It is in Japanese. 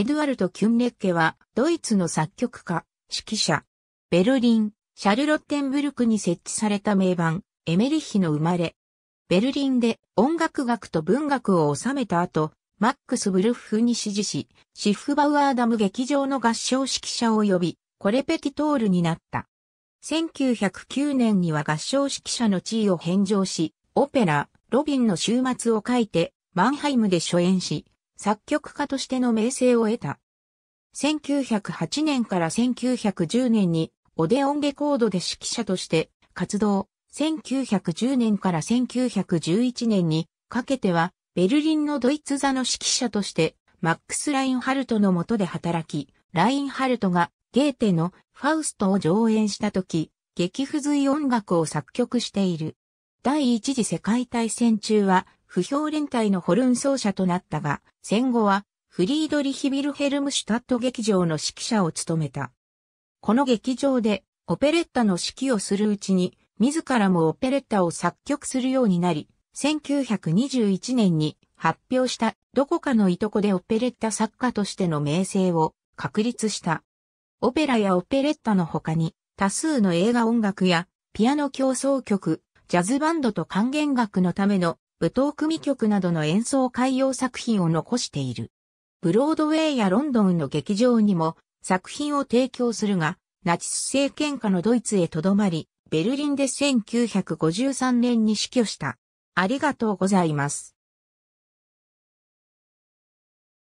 エドゥアルト・キュンレッケは、ドイツの作曲家、指揮者。ベルリン、シャルロッテンブルクに設置された名盤、エメリッヒの生まれ。ベルリンで音楽学と文学を収めた後、マックス・ブルフに指示し、シフバウアーダム劇場の合唱指揮者を呼び、コレペティトールになった。1909年には合唱指揮者の地位を返上し、オペラ、ロビンの週末を書いて、マンハイムで初演し、作曲家としての名声を得た。1908年から1910年にオデオンレコードで指揮者として活動。1910年から1911年にかけてはベルリンのドイツ座の指揮者としてマックス・ラインハルトの下で働き、ラインハルトがゲーテのファウストを上演した時、劇不随音楽を作曲している。第一次世界大戦中は不評連隊のホルン奏者となったが、戦後はフリードリヒ・ビルヘルムシュタット劇場の指揮者を務めた。この劇場でオペレッタの指揮をするうちに、自らもオペレッタを作曲するようになり、1921年に発表したどこかのいとこでオペレッタ作家としての名声を確立した。オペラやオペレッタの他に多数の映画音楽やピアノ競争曲、ジャズバンドと管弦楽のための舞踏組曲などの演奏海洋作品を残している。ブロードウェイやロンドンの劇場にも作品を提供するが、ナチス政権下のドイツへとどまり、ベルリンで1953年に死去した。ありがとうございます。